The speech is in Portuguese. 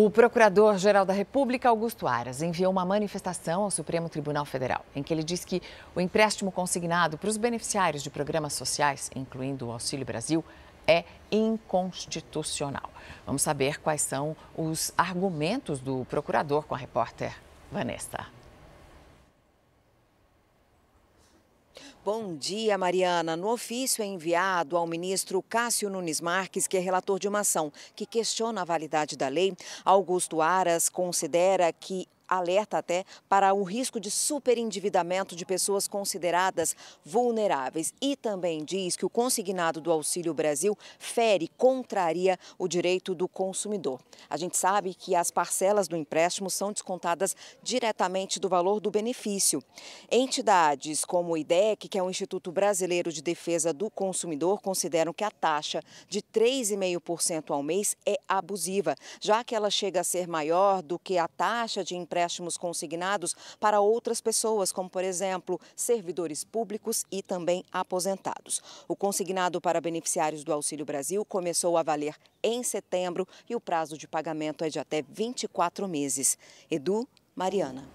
O Procurador-Geral da República, Augusto Aras, enviou uma manifestação ao Supremo Tribunal Federal, em que ele diz que o empréstimo consignado para os beneficiários de programas sociais, incluindo o Auxílio Brasil, é inconstitucional. Vamos saber quais são os argumentos do procurador com a repórter Vanessa. Bom dia, Mariana. No ofício enviado ao ministro Cássio Nunes Marques, que é relator de uma ação que questiona a validade da lei, Augusto Aras considera que alerta até para um risco de superendividamento de pessoas consideradas vulneráveis e também diz que o consignado do Auxílio Brasil fere, contraria o direito do consumidor. A gente sabe que as parcelas do empréstimo são descontadas diretamente do valor do benefício. Entidades como o IDEC, que é o Instituto Brasileiro de Defesa do Consumidor, consideram que a taxa de 3,5% ao mês é abusiva, já que ela chega a ser maior do que a taxa de empréstimo empréstimos consignados para outras pessoas, como, por exemplo, servidores públicos e também aposentados. O consignado para beneficiários do Auxílio Brasil começou a valer em setembro e o prazo de pagamento é de até 24 meses. Edu, Mariana.